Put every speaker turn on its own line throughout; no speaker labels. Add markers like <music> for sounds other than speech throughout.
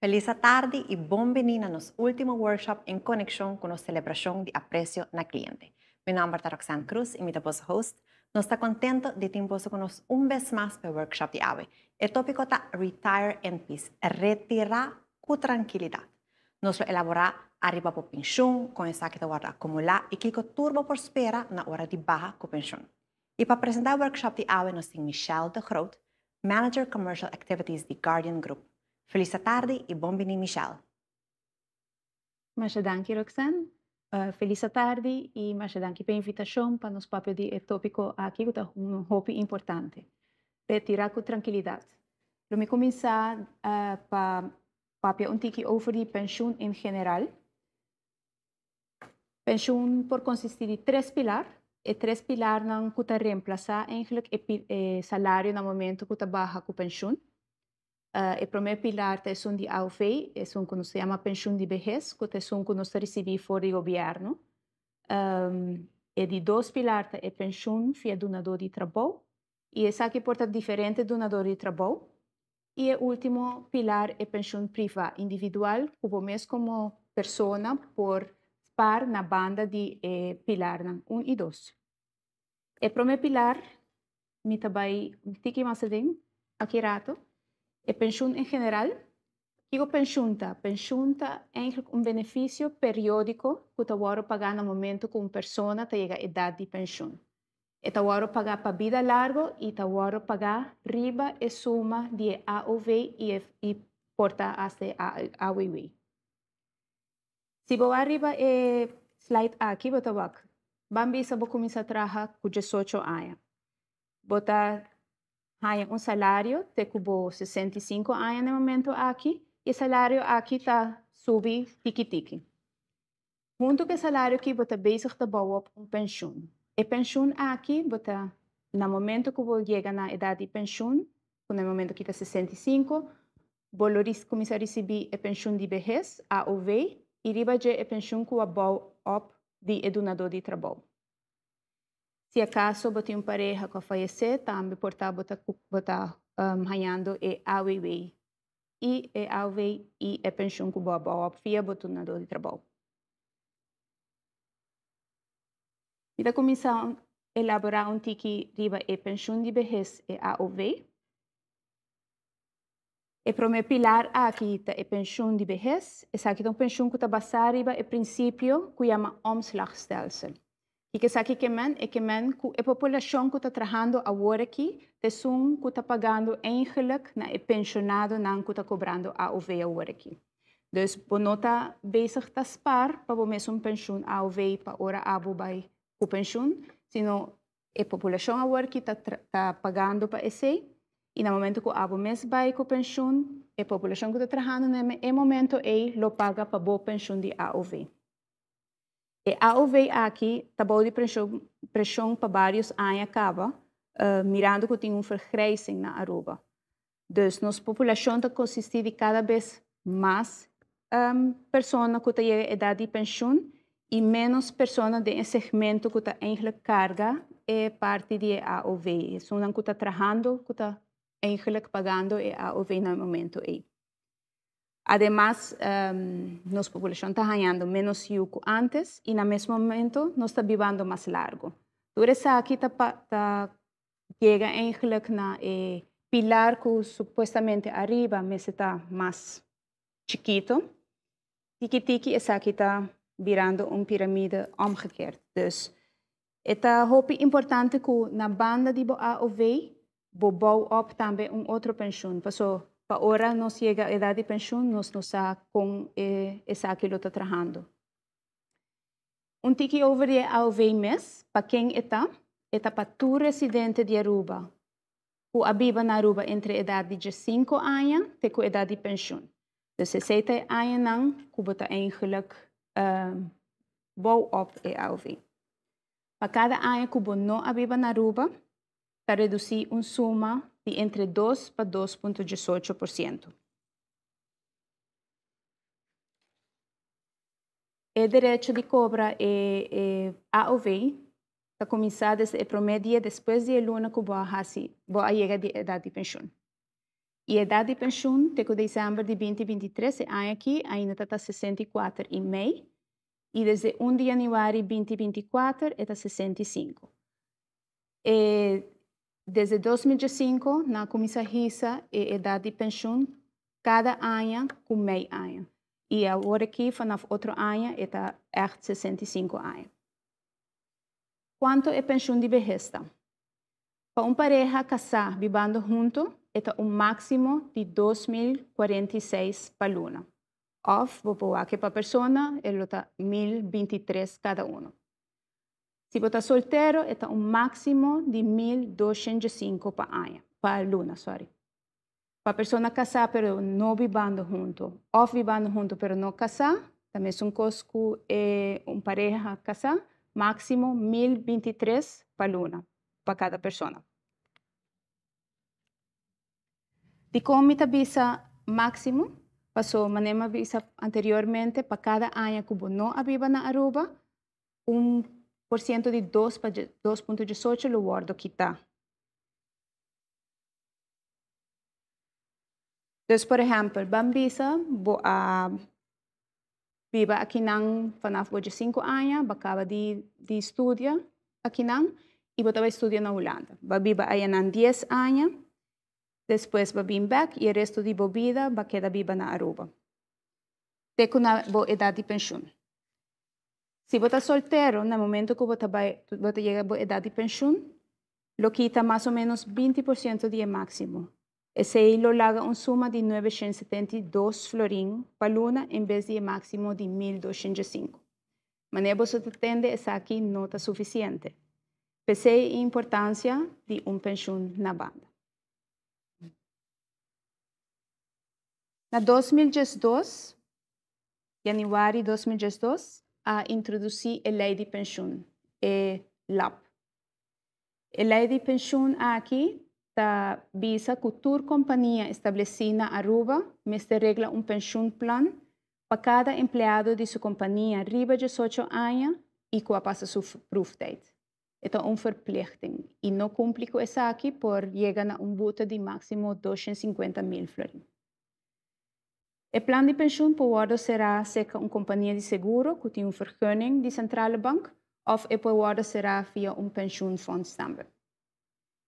Feliz tarde y bienvenidos a nuestro último workshop en conexión con la celebración de aprecio na cliente. Mi nombre es Roxanne Cruz y mi meu host. Nos está contento de tiempo con nosotros una vez más para el workshop de hoy. El tópico está Retire in Peace, retirar con tranquilidad. va lo elabora arriba por con el saque que guarda acumular y que turbo prospera la hora de baja con pensión. Y para presentar el workshop de hoy, nos tiene Michelle de Groot, Manager Commercial Activities de Guardian Group Feliz tarde y buon Michelle.
Michel. gracias, Roxanne. Eh, feliz tarde y por pe invitación para nos papel de eh, tópico aquí, un hobby importante. Retirar con tranquilidad. Lo me comienza uh, eh, para un tiki over de pensión en general. Pensión por consistir tres pilares. E tres pilares que kuta reemplaza e salario en el salario na momento kuta baja ku pensión. Uh, eh, primeiro pilar é un de AUFEI, es un que se chama pensão de vejez, que es un que nos recibí fuera del É Um, e de dois pilares é pensão para donador de trabalho e essa aqui porta diferente donador de trabalho e o último pilar é pensão privada individual como mesmo como pessoa por par na banda de eh, pilar 1 um e 2 O primeiro pilar me também um tique mais aqui rato Eh, pensión en general, digo pensiunta, pensión es un beneficio periódico que te paga en el momento que una persona te llega a edad de pensión. E eh, te paga para vida largo y te paga a riba la suma de AOV y, y porta hasta AOV. Si voy arriba el eh, slide A, aquí tabac. Bambi só vou começar a trabalhar a. 18 anos. a... Hay um salário de cubo 65 anos no momento aqui, e o salário aqui está subi tiki-tiki. Junto com o salário aqui, você bezig te bouwen op um pensioen. E aqui, você, no momento que você chega na idade de pensioen, no momento que está 65, você começa a receber a pensão de vejez, a UV, e riba de a pensão que você op de educador de trabalho. Se acaso é bati uma pareja que faleceu, também tá? portava botar ganhando um, e AWI. E é AWI e é pensão que boa boa, fia botunador de trabalho. E da comissão elaborar um tiki riba e pensão de berres e AOV. E para me pilar aqui tá e pensão de berres, essa aqui é um pensão que está baseada riba e princípio que chama Omslagstelsel. E que sabe que man, é eh, que man, é a eh, população que está trabalhando agora aqui, tem um que está pagando eigenlijk, na é pensionado, não que está cobrando a OV agora aqui. não bonota bezig te spar, para mesmo um a AOV, para ora abo bai o pensioen, senão a população agora que está pagando para esse, e no momento que o abo mês bai com pensioen, a população que está trabalhando, no momento, ele lo paga para boa pensão de AOV. A ver aqui, tabode pressão, pressão para vários anos acaba, eh, mirando que tem um vergrijzing na Aruba. Dus nossa população está consistindo cada vez mais um, pessoas que têm idade de pensão e menos pessoas de segmento que está carga é parte de AOV. São que estão trabalhando, que estão pagando a AOV no momento. Aí. Además, um, nossa população está ganhando menos yuco antes e, no mesmo momento, nós está vivendo mais largo. Por isso, aqui está, está chega em na eh, pilar que supostamente arriba, mas está mais chiquito. Tiki-tiki, essa aqui está virando uma pirâmide omgekeerd. Então, é importante que na banda de Boa ou V, bobou op também um outro pensão. Passou para nós chega a idade de pensão, nós nos há com eh, essa aquilo está Um tique over de AOV mês, para quem está, está para tu residente de Aruba, o abiba na Aruba entre a idade de 5 anos até a idade de pensão. De 60 anos lang, kubota eigenlijk uh, eh, bovenop de AOV. Para cada ano kubo não abiba na Aruba, para reduzir um soma entre 2 para 2.18%. El derecho de cobra es e o AOV, está começada é e promédio después de luna que vai a la edad de pensión. E a de pensão, desde diciembre de 2023, é e aqui, ainda está 64,5%, e desde 1 um de janeiro de 2024 está 65%. Desde 2005, na Comissão Rissa e Idade de Pensão, cada ano com meio ano. E agora aqui, vanaf outro ano, tá, é é 65 anos. Quanto é pensão de berresta? Para uma pareja casar vivendo junto, é tá um máximo de 2.046 para luna. Ou, vou pôr aqui para a pessoa, é está 1.023 cada um se você está solteiro, é um máximo de 1.205 para para luna, sorry. Para pessoa casar, pero não vivendo junto. Ou vivendo junto, pero não casar. Também são um que eh, uma pareja casar. Máximo 1.023 para luna, para cada pessoa. De como visa máximo, passou uma visa anteriormente, para cada ano que você não vive na Aruba, um Por ciento de 2,18 lo guardo aquí está. Entonces, por ejemplo, Bambisa a ah, vive aquí en fanaf 5 años, acaba de, de estudiar aquí y y a estudiando en Holanda. Va vivir ahí en 10 años, después va bien back y el resto de su vida va quedar viva en Aruba. Tengo una edad de pensión. Si vos estás soltero, en el momento que vos, te llega a edad de pensión, lo quita más o menos 20% de máximo. Ese lo laga una suma de 972 florín para luna en vez de máximo de 1205. Manejo vos atende es aquí nota suficiente. Pese importancia de un pensión en la banda. En 2012, de 2002 a introducir el ley de pensión, el eh, LAP. El ley de pensión aquí ta visa que tu compañía establecida Aruba me regla un pensión plan para cada empleado de su compañía arriba de 18 años y que pasa su proof date. Esto es una verplichting y no cumple con aquí por llegan a un bote de máximo 250 mil florines. E plan di pensioen behoorde será seca uma companhia de seguro que tem uma vergunning de central bank ou pode ser será via um pensão fundo também.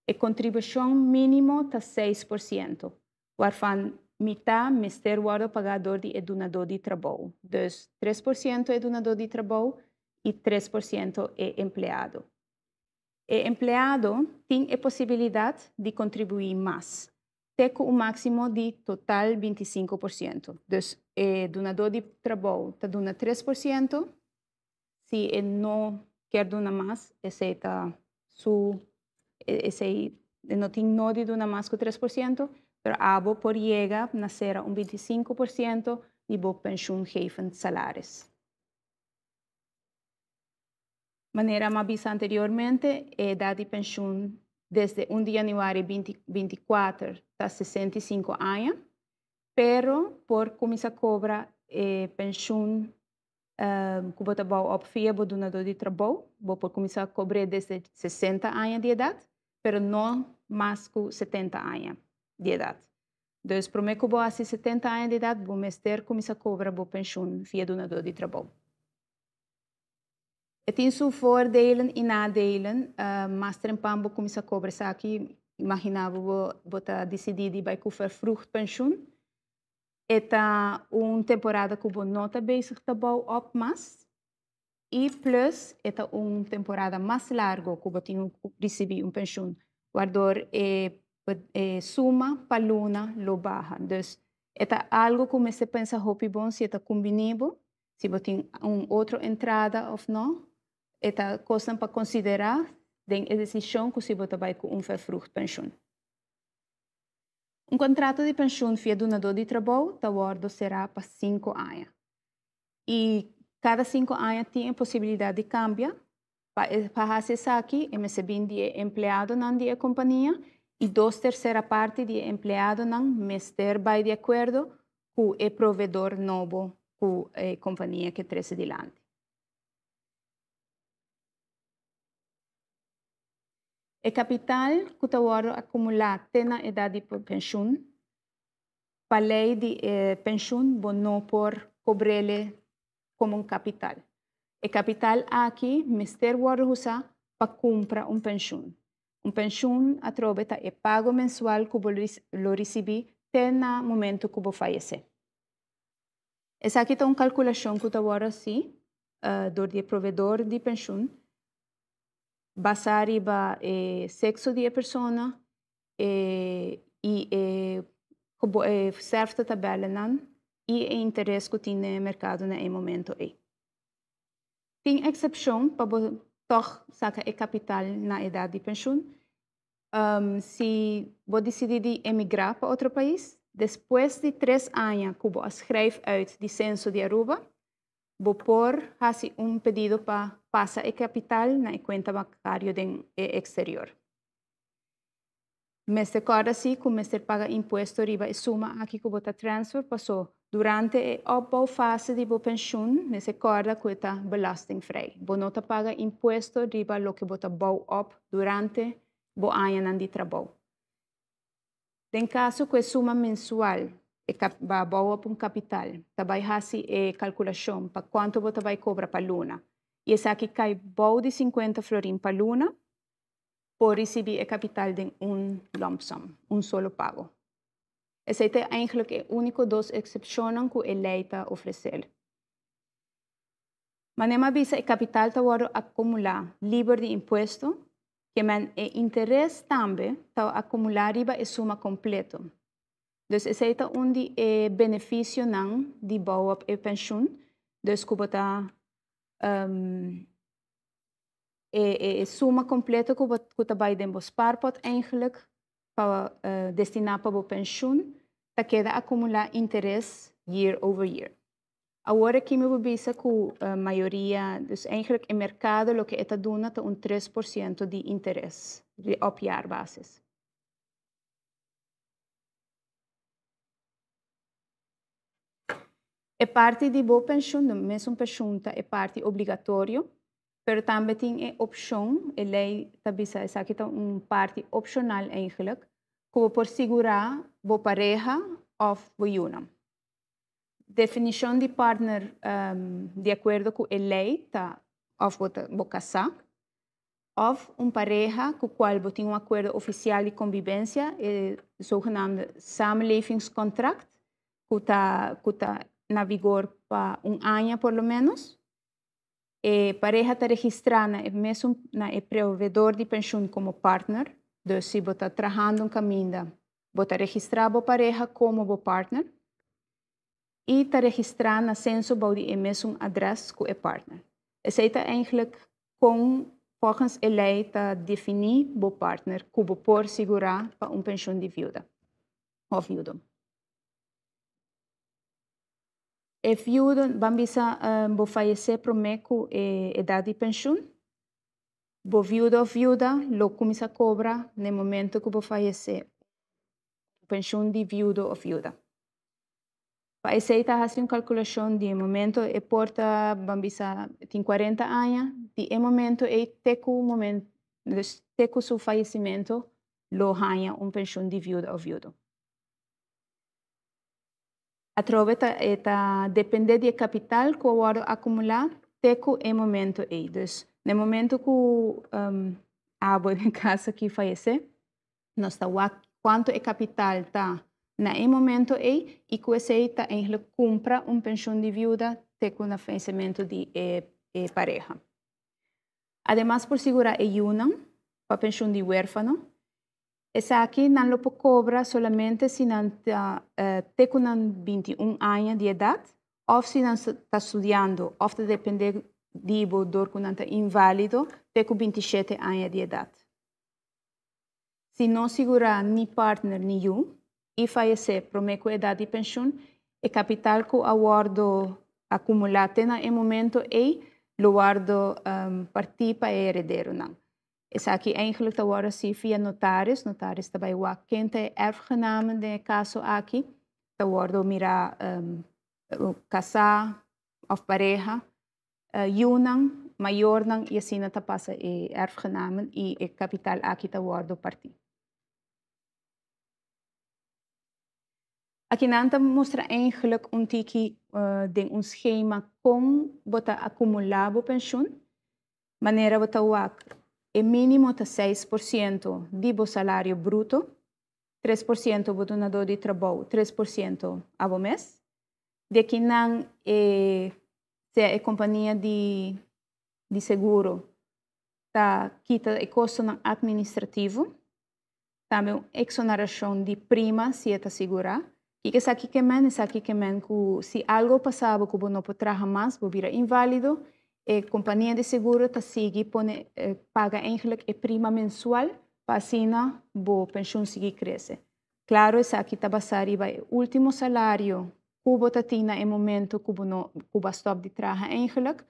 A contribuição mínimo tá 6%, waarvan metade mister worden pagador de e donador de trabalho. Então, 3% é donador de trabalho e 3% é empregado. O empregado tem a possibilidade de contribuir mais. un un máximo de total 25%. Entonces, eh, donador de trabajo está dando 3%. Si no no quiere donar más, ese está su, e, ese no tiene no de donar más que 3%, pero abo por llega a ser un 25% de bo salarios. de manera que me anteriormente, edad eh, de pensión desde 1 de januário 2024 a 65 anos, pero por começar eh, eh, a cobrar eh, pensão um, que você vai do donador de trabalho, vou por começar a desde 60 anos de idade, pero não mais que 70 anos de idade. Então, primeiro que vou fazer 70 anos de idade, vou me começar a cobrar a pensão do donador de trabalho. Het heeft zo voordelen en nadelen, uh, maar strempambo kom je cobra saki. Imaginava we botar decidir bij koffer vroeg pensioen. Het uh, een temporada kubo nota bezig te bouwen op mas. E plus, het is een temporada mais largo kubo tinha recebi um pensioen, waardoor é eh, eh, suma paluna lo baja. Dus het is algo como se pensa hopi bon se het combinebo, se botin um outro entrada of não eta kosten para considerar den a decisão que se bota vai com um verfrucht pensão. Um contrato de pensão via donador de trabalho, o acordo será para cinco anos. E cada cinco anos tem a possibilidade de cambia para fazer acessar aqui, MCB de empregado não de companhia e dois terceira parte de empregado não mester vai de acordo com o provedor novo com a companhia que traz lante. E capital que acumula tena edad de pensión, la ley de eh, pensión, bono por cobrele como un capital. E capital aquí mister se usa para comprar un pensión Un pensión atrobeta el pago mensual que lo en tena momento momento que bo fallece. Es una calculación un calculación que do eh, de proveedor de basar iba eh, sexo eh, eh, eh, de pessoa eh, e o hubo, eh, certa tabela e eh, interesse que tinha mercado na momento aí. Tem exceção para toch saca e capital na idade de pensão. Um, se vou decidir de emigrar para outro país, depois de três anos, que as schrijf o de censo de Aruba, por hace un pedido para pasar el capital en la cuenta bancaria del eh, exterior. Me recuerda así que se paga impuesto arriba la suma aquí que bota transfer pasó durante la fase de pensión, me recuerda que está belasting free. Bonota paga impuesto arriba lo que bota bow up durante bo año de trabajo. En caso que suma mensual eh, va a por un capital, te eh, va a calculación para quanto va a cobrar para luna. Y essa aqui un poco de 50 florín para luna, por recibir el capital de un lump sum, un solo pago. es es eigenlijk único dos excepciones que a ofrecer. oferece. Mas nem que el capital a acumular libre de impuesto que man, e también, también va a acumular la e suma completa. Dus isa een die e eh, beneficyo ng di op e pensioen. Dus kubota um, e, e, e suma de kubot den bo sparpot eigenlijk pa uh, eh, destina pensioen, bo pensioen ta accumuleren interesse year over year. Agora que me bebisa ku uh, eh, maioria, dus eigenlijk in mercado lo que eta duna ta un 3% di interesse op jaarbasis. É parte de boa pensão, mesmo pensão, é parte obrigatório, pero também tem opção, A lei também sabe que tem uma parte opcional, como por segurar boa pareja ou boa união definição de partner um, ehm, de acordo com a lei tá of bocassá ou uma pareja com qual tem um acordo oficial de convivência o so chamado contract, que tá que tá eh, eh, na vigor para um ano, pelo eh, menos. E pareja está registrada mesmo na provedor de pensão como partner. Então, se você está trabalhando um caminho, você está registrando a pareja como bo partner. E está registrada na censo de mesmo adresse com o partner. Isso é eigenlijk com volgens de lei está definir o partner, como por segurar para um pensão de viúva ou viúvo. e fiú ban bisa um, bo idade é, é de e idade pensión. Bo viuda ou viuda lo começa cobra no momento que bo fallece. Pensão de viudo ou viuda. Paeceita tá faz uma calculação de momento e porta bambisa tem 40 anos, de momento e teco momento teco seu falecimento lo ganha um pensão de viúva ou viúvo. Atrove eta depende de capital que eu acumular teco em momento eidos. É no momento que um, a avó de casa que falece, nós tá quanto é capital tá na em momento ei é, e que esse está em compra um pensão de viúva teco na falecimento de é, pareja. Además por segurar é una para pensão de huérfano Isaki nan lo cobra solamente si nan ta, uh, 21 años de edad, o si nan está studiando, o te depende di bo dor kunan ta invalido, teku 27 años de edad. Si non sigura ni partner ni you, i fallece promeco edad di pensión, e capital ku awardo accumulate na e momento e lo guardo um, ehm, partipa e eredero nan. zaakje eigenlijk te worden zien via notaris. Notaris daarbij wat kente erfgenamen de caso aqui Te worden mira um, ehm, eh, casa of pareja. Uh, eh, yunang, mayor nang yasina te pasa e erfgenamen i e kapital aqui te worden parti. Aqui nanta mostra eigenlijk um tiki uh, eh, de um schema com bota acumular o pensioen, maneira bota wak e mínimo de 6% do salário bruto, 3% do donador de trabalho, 3% ao mês. De que não é, se a companhia de, de seguro tá, quita o custo administrativo, também exoneração de prima se está segura. E que sabe que men, sabe que men, se algo passava que não podia mais, vira inválido, a eh, companhia de seguro está sigue pone, eh, paga engelek e prima mensual para assina a pensão sigue cresce. Claro, isso aqui está basada no último salário cubo tatina em momento cubo no cuba stop de traja engelek,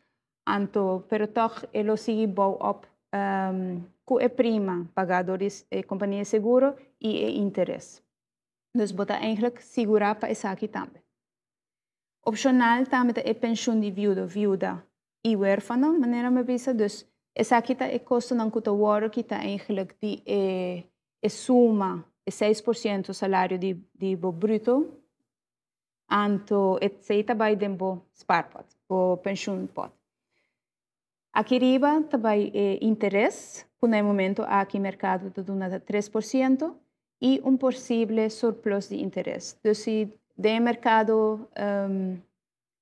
anto pero toch elo eh, sigue bow up um, cu e prima pagadores e companhia de seguro e o interesse. Então, você engelek segura para essa aqui também. Opcional também é pensão de viúva viúva manera me me manier esa eh, suma 6% salario di, di bo bruto anto et seita bai den bo sparpot, bo pension pot. aquí arriba eh, momento aquí mercado de 3% y un posible surplus de interés. Entonces, de mercado em,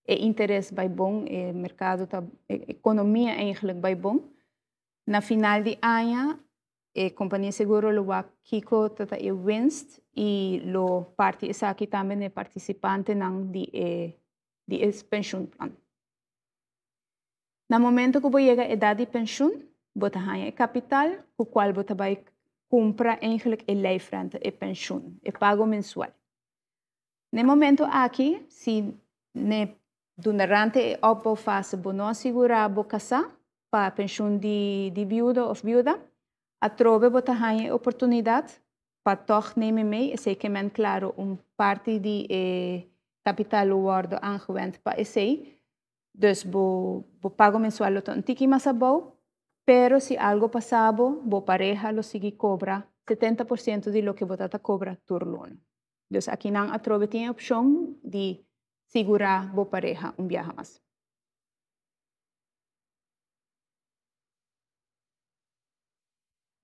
e interés bij bueno, el mercado, la e economia eigenlijk bij bom. Na final de la e compañía de seguro lo kiko tata e winst e lo parte es aqui también participante de di eh, di pension plan. Na momento que voy a edad de pensión bota ganha capital, con cual bota vai compra eigenlijk e rent e pension, el pago mensual. el momento aquí si ne durante opo fase bono su casa para pensión de, de viudo o viuda, a trove botahaye oportunidad para toch nemen mee, que, men claro un um parte de eh, capital worden angewend para ese. Dus bo, bo pago mensual lo más masabo, pero si algo pasabo, bo pareja lo sigue cobra 70% de lo que tata cobra turlun. Entonces, aquí nan atrove tiene opción de bo pareja un viaje más.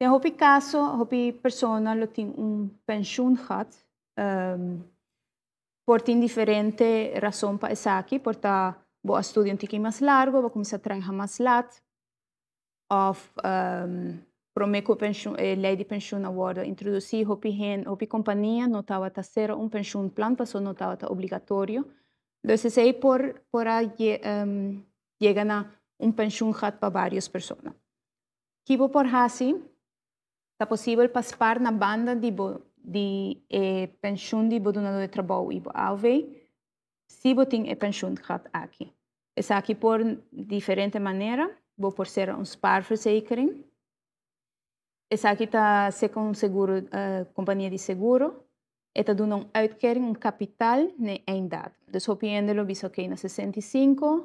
En hopi caso, hopi persona lo tiene un pensión hat, um, por indiferente razón para esaki, por ta bo estudio un tiki más largo, bo comienza a trabajar más lat, of um, em, promeco pensión, eh, lei di pensión award introduci hopi hen, hopi compañía notaba ta un pensión plan, paso notaba obligatorio, Entonces ahí por, por allí, um, eh, llegan a un pensión para varias personas. Kibo por así, está posible pasar na banda de, de eh, de donador de trabajo y alve, si bo tem eh, pensión aquí. Es aquí por diferente manera, bo por ser un sparverzekering. Es aquí está se con seguro, uh, compañía de seguro, Het doen een uitkering, een kapitaal edad. Entonces, dat. Dus op je einde lo oké, na 65,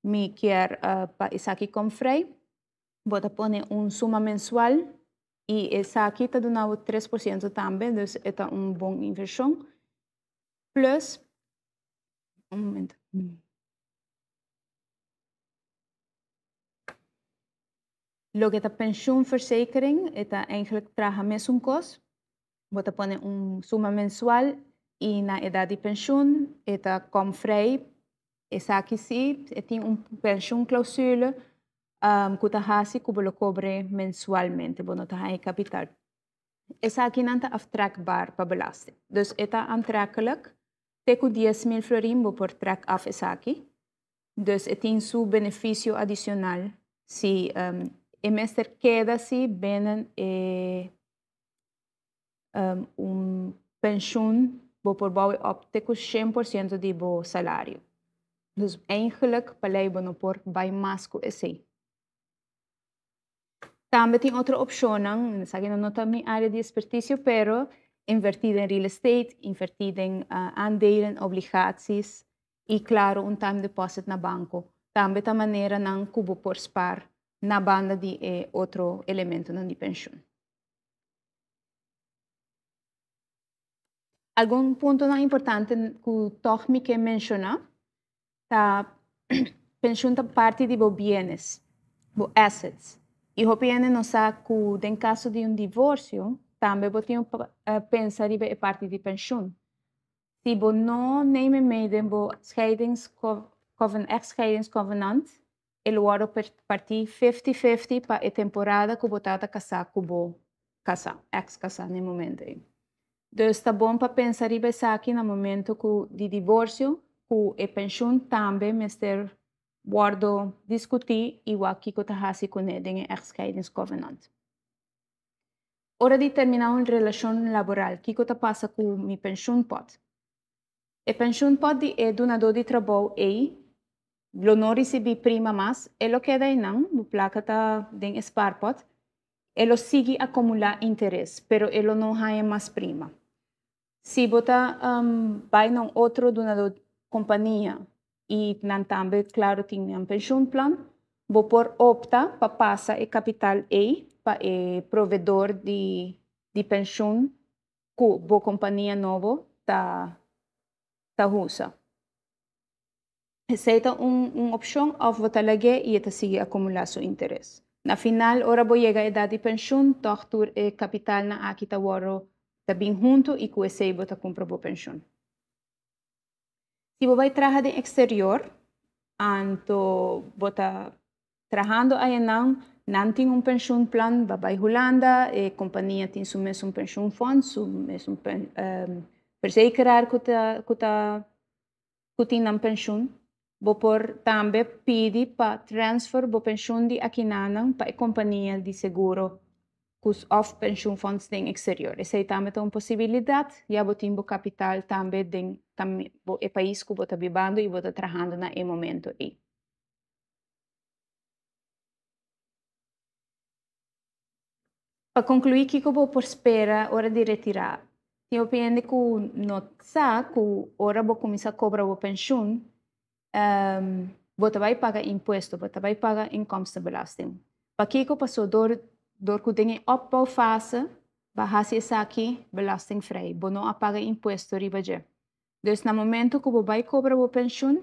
mi keer uh, ah, pa isaki con vrij. Bota pone un suma mensual y isaki te un 3% también, dus het is een bon inversión. Plus, un momento. Lo que de pensioenverzekering, het eigenlijk traga mes un kost vos te pones un suma mensual y en la edad de pensión, eta confrei es esa que sí, e tiene un pensión cláusula um, que te hace que lo cobre mensualmente, bueno, no te hay capital. Esa aquí no está aftrakbaar para entonces Dus eta 10 mil 10.000 florimbo por track af esa aquí. Entonces, es tiene su beneficio adicional si el mestre queda si binnen eh, um pensioen bijvoorbeeld op tikkels 100% die bo salário, Dus eigenlijk beleid no por mais masco esse. Também tem outra opção, essa que não está minha área de expertise, pero invertida em real estate, invertida em uh, obrigações obligaties e, claro, um time deposit na banco. Também tem maneira não cubo por spar na banda de eh, outro elemento na de pensão. algún punto más importante que Tochmi <clears throat> eh, que menciona, está pensando parte de los bienes, los assets. E Ropiene non sa che in caso di un divorzio, tambe potremmo uh, pensare a parte di pensione. Tipo, non nemen meiden bo scheidingscovenant covenant loro per partì 50-50 per la temporada che potata con cubo casa ex casà nel momento. Det está bom para pensar e pensar que momento di divorzio, e que a pensão também mister guardo discutir e o aqui que está com ele guidance covenant. Ora di terminare una relazione laboral, o que está passa com minha pensão pensione? A pensão pode é donador de trabalho e lo não prima ma e lo queda em não, o placa está sparpot, Ele sigue acumular interesse, pero ele não ganha mais prima. Se você um, vai num outro de uma companhia e não também, claro, tem um pension plan, vou por opta para passar o capital a para o provedor de, de pensão que a companhia nova está tá russa. Receita uma um opção, ao votar e ele sigue acumular seu interesse. Na final, ora Oraboyega e de pensão, tohtur e capital na aqui Akitawaro bem junto e kuesei bota comprobo penshun. pensão. bo vai traja de exterior, anto bota trajando ayenan, não, tin un pensão plan babai Holanda, e companhia tem sum es un penshun fond, sum es un pen, um, ehm, per se ikrar kuta, kuta, kutin nan Bopor tambe pidi pa transfer bo pensjundi akinanan pa e companhia di seguro kus off pension funds din exteriore. Se tambe to possibilitat, ja bo timbo capital tambe den tam bo e pais ku bo ta bibando i bo ta trahando na e momento i. Pa conclui kiko bo por spera ora di retirar. Tio pende ku not sa ku ora bo a cobra bo pension um, ehm, vou também pagar imposto, vou também pagar income inkomstenbelasting. Aqui que o passou dor dor que tem opção faça, vai essa aqui belasting free, vou não pagar imposto riba já. Então, no momento que vou vai cobrar o pensão,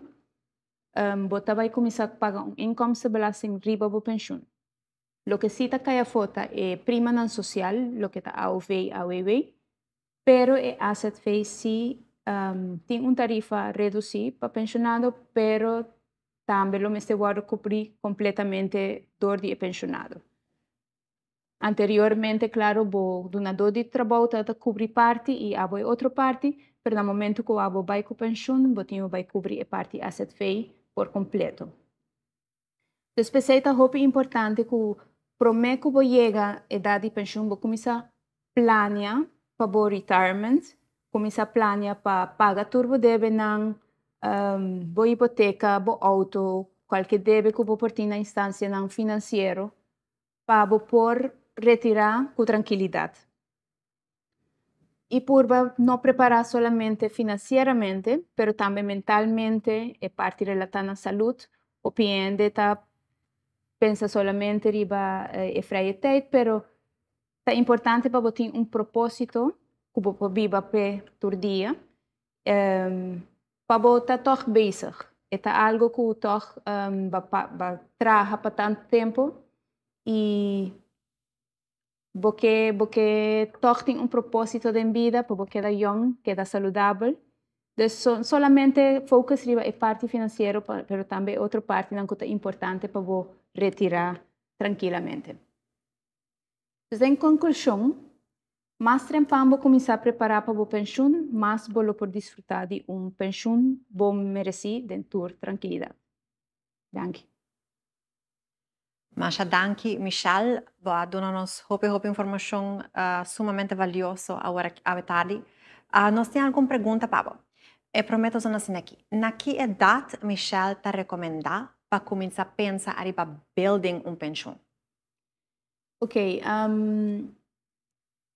um, vou também começar a pagar um income inkomstenbelasting riba o pensão. Lo que cita que a foto é prima não social, lo que está a a AOEW, pero é asset face um, tem uma tarifa reduzida para pensionado, pero também o mensalado cobrir completamente dor de pensionado. Anteriormente, claro, o donador de trabalho tenta cobrir parte e a outra parte, mas no momento que o vai o pensão, o vai cobrir a parte asset fee por completo. Depois, é importante que promete que chega a idade de pensão, vou começar a planear para o retirement, Comienza a planear para pagar turbo deben en um, hipoteca, hipoteca, bo auto, cualquier debe que vou partir en la instancia financiera para poder por retirar con tranquilidad. Y por no preparar solamente financieramente, pero también mentalmente, e parte la la salud, o cliente está pensa solamente riba eh, e pero es importante para tener un propósito Куба побиба пе турдия. Пабота тох бейсах. Это algo que o toch um, traga para tanto tempo e porque porque toh tem um propósito de vida para porque da young que da saudável de so, solamente focus riba a parte financeira pero também outra parte não é importante para vou retirar tranquilamente então, en conclusión Más trempam para empezar a preparar para o pension, más vou por disfrutar de un um pension bom merece la tranquilidad. Danke.
Masha, gracias Michelle. por darnos nos hope, hope información ah, sumamente valiosa ahora a tarde. Uh, ah, nós pregunta Pablo? Y prometo que nós aquí. Na qué edad Michelle te recomenda para comenzar a pensar em arriba building un um pension?
Ok, um,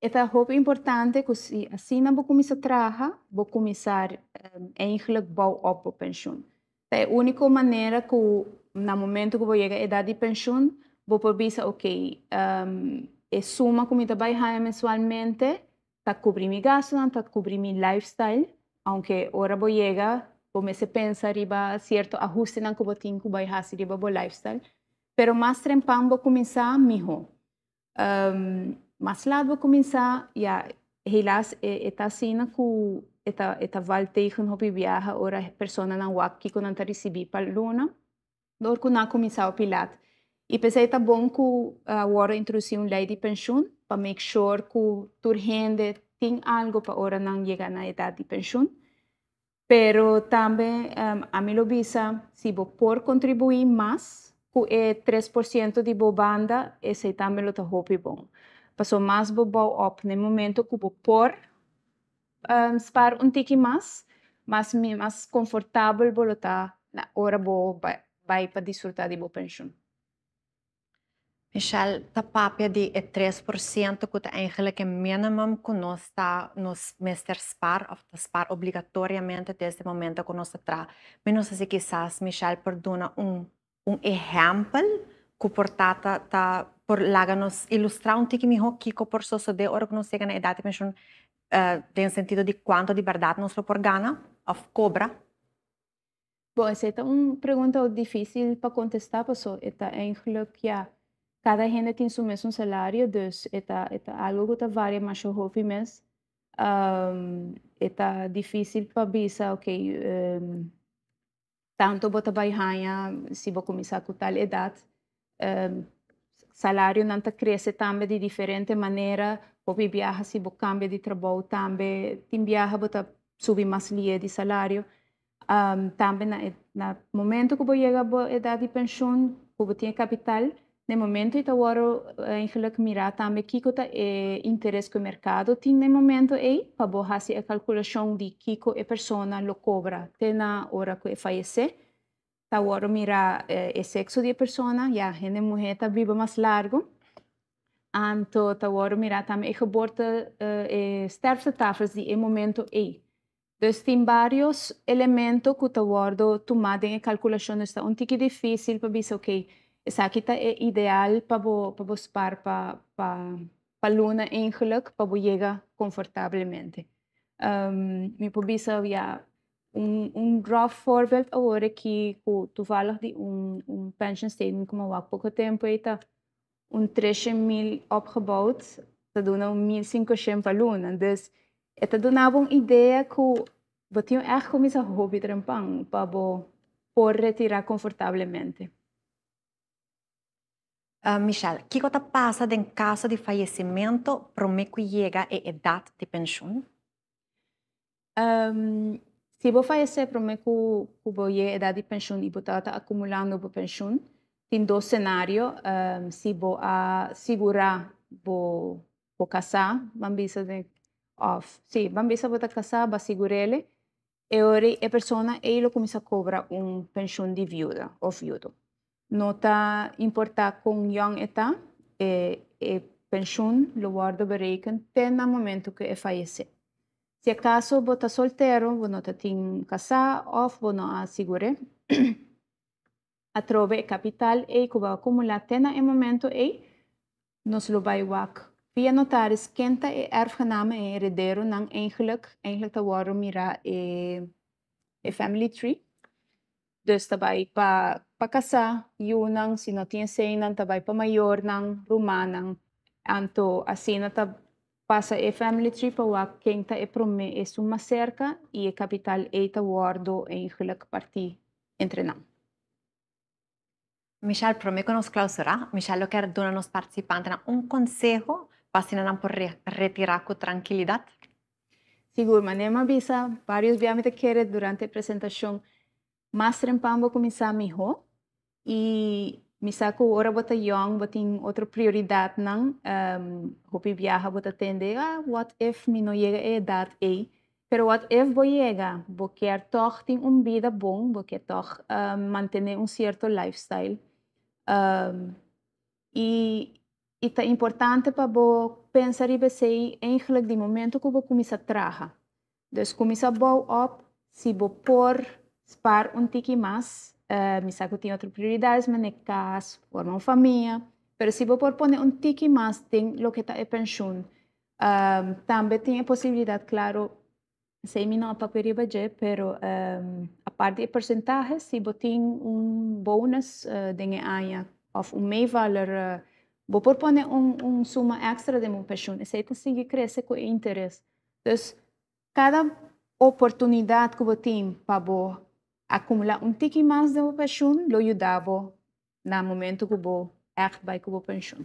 É roupa é importante, que assim eu vou começar a trabalhar, vou começar a eh, eigenlijk o op pensão. É a única maneira que, no momento que eu chegar à idade de pensão, vou pensar, ok, um, é suma que eu trabalho mensualmente, para cobrir meu gasto, para cobrir meu lifestyle, aunque agora vou chegar, comecei a pensar em certo ajuste que vou ter que fazer para o lifestyle, mas mais tempo vou começar melhor. Um, Mas tarde va começar, comenzar helaas, eh, está esta ku eta eta val tegen op je viaje ora persona na wak que kon está recebi pa luna. Dor ku na começar o pilat. E pensei pues ah, tá bom que agora introduzir um lei de pensão para make sure que tur rende tem algo para ora não a na idade de pensão. Pero também em, a mim lo visa se vou por contribuir mais, que é 3% de bobanda, esse também lo tá bom. Paso ah, mais bobo op en el momento cubo por um, spar um tiki más, más mais confortável confortable bolota na hora bo vai para disfrutar de boa pensão.
Michel, ta papia de e 3% kut eigenlijk een minimum que nos ta tá, nos mestres spar of ta spar obligatoriamente desde momento kun nos tra. Menos se quizás Michel perdona um um exemplo comportada tá por laganos ilustraunti um mi ho que o soso de org non sega na idade mesmo uh, eh, den sentido de quanto verdade bardat nostro porgana of cobra
Bom, essa é uma pergunta difícil para contestar, porque está é em que cada gente tem seu mesmo salário, dus está está algo que varia mais o hobby um, está difícil para visa ok, um, tanto vou trabalhar se vou começar com tal idade Ehm, salário não te cresce também de diferente maneira, ou viaja se você cambia de trabalho também, tem viaja você subir mais lia de salário. Um, ehm, também na, na momento que você chega à idade de pensão, você tem capital, no momento eh, eh, e agora em que mirar também que que é interesse que o mercado tem no momento e para você fazer a calculação de que a pessoa lo cobra, tem na hora que falece Tauro mira el eh, sexo de persona, ya la mujer vive más largo. Anto Tauro mira también geboorte, eh, sterftetafels die en momento e. Entonces, hay varios elementos que Tauro tomado em calculação está un tiki difícil para pues, dizer, ok, esa aqui tá es eh, ideal para para buscar para para para luna eigenlijk para llegar confortablemente. Um, me pubisa ya um draw forward agora que tu falas de um um pension statement como há pouco tempo eta un um mil Dat doen nou 1.500 per luna. Dus het donava een uma ideia que eu echt como essa hobby trampang para poder retirar confortavelmente.
Uh, Michelle, que acontece passa em caso de falecimento para o que chega à é idade de pensão?
Um, se vou fazer prometo que a ir idade de pensão e vou estar acumulando a pensão, tem dois cenários. Um, se vou a segurar, vou, vou casar, vamos dizer, off. Sim, vamos dizer, vou estar casar, vou segurar ele. E ora a pessoa, ele começa a cobrar um pensão de viúva ou viúvo. Não está importar com young está, eh, e, e pensão, o guarda berekent, até no momento que é falecido. Si acaso vos estás soltero, vos no te tienes casa, o vos no asegure, <clears throat> atrove capital y que va a acumular tena en momento y nos lo va a Via notaris, kenta e erfgename e heredero nang eigenlijk, eigenlijk te worden mira e, eh, e eh, family tree. de daarbij pa, pa casa, yunang, si no tiene senan, pa mayor nan, rumanan, anto asina tab Pasa e family trip a quinta e eh, promé e suma cerca e el capital eita en e que parti entrenam.
Michelle, nos clausura. Michelle, lo dar a nuestros participantes un consejo para que puedan poder
retirar con tranquilidad. Seguro, manema visa, varios viajes te durante la presentación. Más rempambo mis amigos y misa ko ora bota yong botin outra prioridade nang um, hopi viaja bota tende ah what if mi no llega a idade e pero what if bo llega bo quer toch ter um vida bom bo quer toch um, certo lifestyle um, e tá importante para bo pensar e em relação di momento que bo começa traja dus começa bo op se si bo por spar um tiki mais. Uh, que tem outras prioridades, mas nesse caso, forma uma família. Mas se vou pôr um tique mais, tem o que está em pensão. também tem a possibilidade, claro, sei me para periba je, pero um, a parte de porcentagem, se você tem um bônus uh, eh, de ano ou um meio valor, uh, eh, vou propor um, um suma extra de uma pensão, e se cresce com interesse. Então, cada oportunidade que você tem para acumular um tique mais de paixão lhe ajudava no momento que vou é arbeid que vou pension.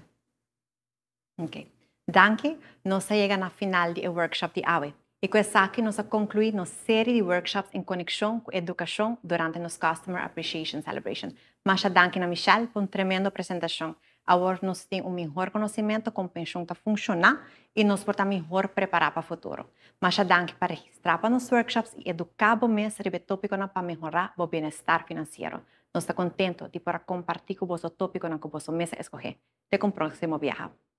Ok. Danke,
nós chegamos ao final do workshop de AWE. E com isso aqui nós concluímos uma série de workshops em conexão com a educação durante a nossa Customer Appreciation Celebration. Mas danke a Michelle por uma tremenda apresentação. Agora nós temos um melhor conhecimento como pensão está e nós podemos melhor preparar para o futuro. Mas também danke para registrar para nos workshops e educar o mês sobre tópico para melhorar o bem-estar financeiro. Nós estamos contentes de poder compartilhar com o vosso tópico que o vosso mês escolher. Até o próximo viagem.